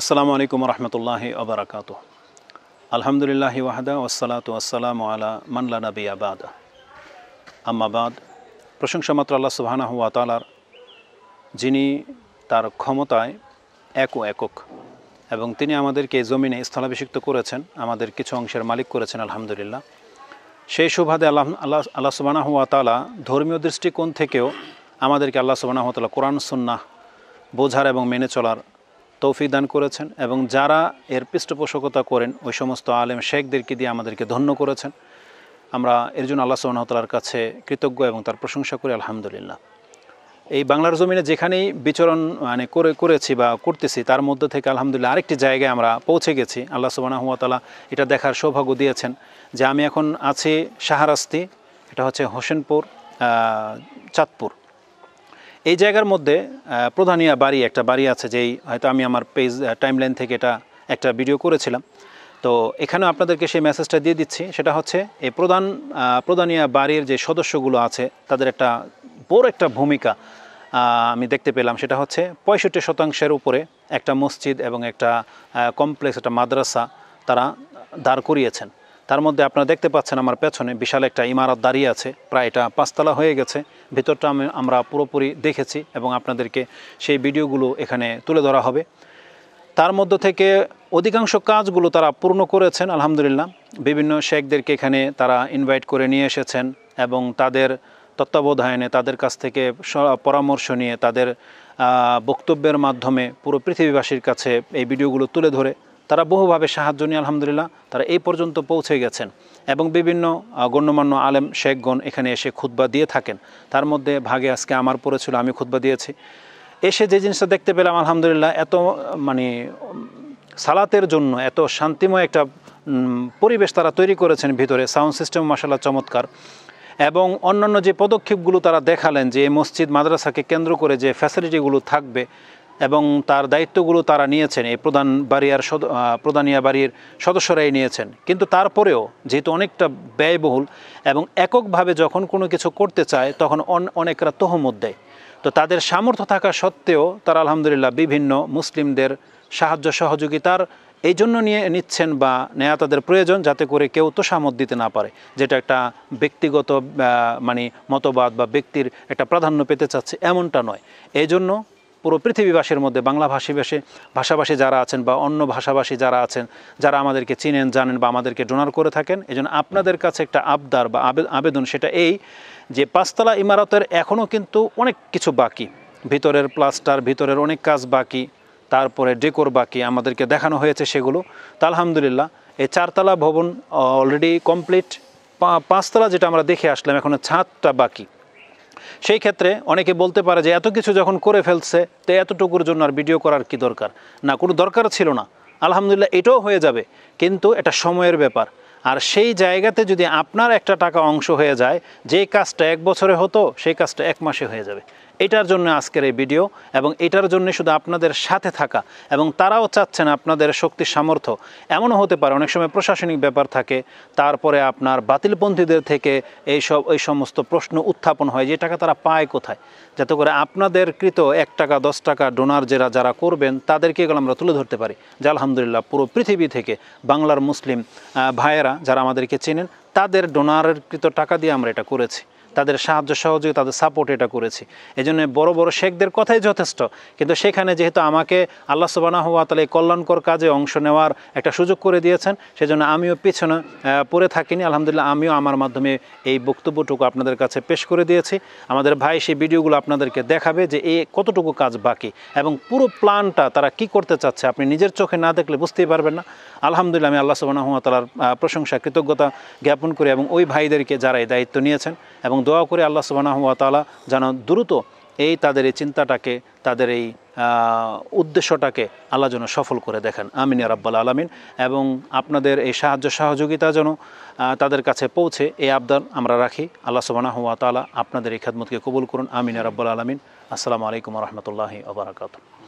আসসালামু আলাইকুম রহমতুল্লাহি আবরাকাত আলহামদুলিল্লাহি ওয়াহদা ওসালাত আসসালাম আলা মানলা নবী আবাদ আম্মাবাদ প্রশংসা মাত্র আল্লাহ সুবাহানা হুয়া তালার যিনি তার ক্ষমতায় এক ও একক এবং তিনি আমাদেরকে জমিনে স্থলাভিষিক্ত করেছেন আমাদের কিছু অংশের মালিক করেছেন আলহামদুলিল্লাহ সেই সুবাদে আল্লাহ আল্লাহ আল্লাহ সুবাহানা হুয়া তালা ধর্মীয় দৃষ্টিকোণ থেকেও আমাদেরকে আল্লাহ সুবাহানা হুয়া তালা কোরআন সুন্নাহ বোঝার এবং মেনে চলার তৌফিক দান করেছেন এবং যারা এর পৃষ্ঠপোষকতা করেন ওই সমস্ত আলেম শেখদেরকে দিয়ে আমাদেরকে ধন্য করেছেন আমরা এর জন্য আল্লাহ সোহানতালার কাছে কৃতজ্ঞ এবং তার প্রশংসা করি আলহামদুলিল্লাহ এই বাংলার জমিনে যেখানেই বিচরণ মানে করে করেছি বা করতেছি তার মধ্যে থেকে আলহামদুলিল্লাহ আরেকটি জায়গায় আমরা পৌঁছে গেছি আল্লাহ সুবানাহুয়াতালা এটা দেখার সৌভাগ্য দিয়েছেন যে আমি এখন আছি শাহারাস্তি এটা হচ্ছে হোসেনপুর চাঁদপুর এই জায়গার মধ্যে প্রধানিয়া বাড়ি একটা বাড়ি আছে যেই হয়তো আমি আমার পেজ টাইমলাইন থেকে এটা একটা ভিডিও করেছিলাম তো এখানেও আপনাদেরকে সেই মেসেজটা দিয়ে দিচ্ছি সেটা হচ্ছে এই প্রধান প্রধানিয়া বাড়ির যে সদস্যগুলো আছে তাদের একটা বড় একটা ভূমিকা আমি দেখতে পেলাম সেটা হচ্ছে পঁয়ষট্টি শতাংশের উপরে একটা মসজিদ এবং একটা কমপ্লেক্স একটা মাদ্রাসা তারা দাঁড় করিয়েছেন তার মধ্যে আপনারা দেখতে পাচ্ছেন আমার পেছনে বিশাল একটা ইমারত দাঁড়িয়ে আছে প্রায় এটা পাঁচতলা হয়ে গেছে ভিতরটা আমি আমরা পুরোপুরি দেখেছি এবং আপনাদেরকে সেই ভিডিওগুলো এখানে তুলে ধরা হবে তার মধ্য থেকে অধিকাংশ কাজগুলো তারা পূর্ণ করেছেন আলহামদুলিল্লাহ বিভিন্ন শেখদেরকে এখানে তারা ইনভাইট করে নিয়ে এসেছেন এবং তাদের তত্ত্বাবধায়নে তাদের কাছ থেকে পরামর্শ নিয়ে তাদের বক্তব্যের মাধ্যমে পুরো পৃথিবীবাসীর কাছে এই ভিডিওগুলো তুলে ধরে তারা বহুভাবে সাহায্য নিয়ে আলহামদুলিল্লাহ তারা এই পর্যন্ত পৌঁছে গেছেন এবং বিভিন্ন গণ্যমান্য আলেম শেখগণ এখানে এসে খুতবা দিয়ে থাকেন তার মধ্যে ভাগে আজকে আমার পড়েছিল আমি খুতবা দিয়েছি এসে যে জিনিসটা দেখতে পেলাম আলহামদুলিল্লাহ এত মানে সালাতের জন্য এত শান্তিময় একটা পরিবেশ তারা তৈরি করেছেন ভিতরে সাউন্ড সিস্টেম মাসাল্লাহ চমৎকার এবং অন্যান্য যে পদক্ষেপগুলো তারা দেখালেন যে এই মসজিদ মাদ্রাসাকে কেন্দ্র করে যে ফ্যাসিলিটিগুলো থাকবে এবং তার দায়িত্বগুলো তারা নিয়েছেন এই প্রধান বাড়িয়ার প্রধানিয়া বাড়ির সদস্যরাই নিয়েছেন কিন্তু তারপরেও যেহেতু অনেকটা ব্যয়বহুল এবং এককভাবে যখন কোনো কিছু করতে চায় তখন অনেকরা তহমত দেয় তো তাদের সামর্থ্য থাকা সত্ত্বেও তারা আলহামদুলিল্লাহ বিভিন্ন মুসলিমদের সাহায্য সহযোগিতার এই জন্য নিয়ে নিচ্ছেন বা নেয়া তাদের প্রয়োজন যাতে করে কেউ তো সামত দিতে না পারে যেটা একটা ব্যক্তিগত মানে মতবাদ বা ব্যক্তির একটা প্রাধান্য পেতে চাচ্ছে এমনটা নয় এই জন্য পুরো পৃথিবীবাসীর মধ্যে বাংলা ভাষীবাসী ভাষাভাষী যারা আছেন বা অন্য ভাষাভাষী যারা আছেন যারা আমাদেরকে চিনেন জানেন বা আমাদেরকে ডোনার করে থাকেন এজন্য আপনাদের কাছে একটা আবদার বা আবেদন সেটা এই যে পাঁচতলা ইমারতের এখনও কিন্তু অনেক কিছু বাকি ভিতরের প্লাস্টার ভিতরের অনেক কাজ বাকি তারপরে ডেকোর বাকি আমাদেরকে দেখানো হয়েছে সেগুলো তা আলহামদুলিল্লাহ এই চারতলা ভবন অলরেডি কমপ্লিট পাঁচতলা যেটা আমরা দেখে আসলাম এখন ছাদটা বাকি সেই ক্ষেত্রে অনেকে বলতে পারে যে এত কিছু যখন করে ফেলছে তো এতটুকুর জন্য আর ভিডিও করার কি দরকার না কোনো দরকার ছিল না আলহামদুলিল্লাহ এটাও হয়ে যাবে কিন্তু এটা সময়ের ব্যাপার আর সেই জায়গাতে যদি আপনার একটা টাকা অংশ হয়ে যায় যে কাজটা এক বছরে হতো সেই কাজটা এক মাসে হয়ে যাবে এটার জন্য আজকের এই ভিডিও এবং এটার জন্য শুধু আপনাদের সাথে থাকা এবং তারাও চাচ্ছেন আপনাদের শক্তি সামর্থ্য এমনও হতে পারে অনেক সময় প্রশাসনিক ব্যাপার থাকে তারপরে আপনার বাতিলপন্থীদের থেকে এই সব এই সমস্ত প্রশ্ন উত্থাপন হয় যে টাকা তারা পায় কোথায় যাতে করে আপনাদের কৃত এক টাকা দশ টাকা ডোনার যারা যারা করবেন তাদেরকে এগুলো আমরা তুলে ধরতে পারি যে আলহামদুলিল্লাহ পুরো পৃথিবী থেকে বাংলার মুসলিম ভাইয়েরা যারা আমাদেরকে চেনেন তাদের ডোনারের কৃত টাকা দিয়ে আমরা এটা করেছি তাদের সাহায্য সহযোগিতা তাদের সাপোর্ট এটা করেছি এই জন্য বড়ো বড়ো শেখদের কথাই যথেষ্ট কিন্তু সেখানে যেহেতু আমাকে আল্লাহ সুবানা হওয়া তাহলে কল্যাণকর কাজে অংশ নেওয়ার একটা সুযোগ করে দিয়েছেন সেজন্য আমিও পিছনে পড়ে থাকিনি আলহামদুলিল্লাহ আমিও আমার মাধ্যমে এই বক্তব্যটুকু আপনাদের কাছে পেশ করে দিয়েছি আমাদের ভাই সেই ভিডিওগুলো আপনাদেরকে দেখাবে যে এ কতটুকু কাজ বাকি এবং পুরো প্ল্যানটা তারা কি করতে চাচ্ছে আপনি নিজের চোখে না দেখলে বুঝতেই পারবেন না আলহামদুলিল্লাহ আমি আল্লাহ সুবানা হওয়া তালার প্রশংসা কৃতজ্ঞতা জ্ঞাপন করি এবং ওই ভাইদেরকে যারা এই দায়িত্ব নিয়েছেন এবং দোয়া করে আল্লাহ সুবাহ তালা যেন দ্রুত এই তাদের এই চিন্তাটাকে তাদের এই উদ্দেশ্যটাকে আল্লাহ যেন সফল করে দেখেন আমিন রাব্বাল আলামিন এবং আপনাদের এই সাহায্য সহযোগিতা যেন তাদের কাছে পৌঁছে এই আবদান আমরা রাখি আল্লাহ সুবাহ তালা আপনাদের এই খাদমতকে কবুল করুন আমিন রাব্বাল আলামিন আসসালামু আলাইকুম রহমতুল্লাহি আবরাকাতুহ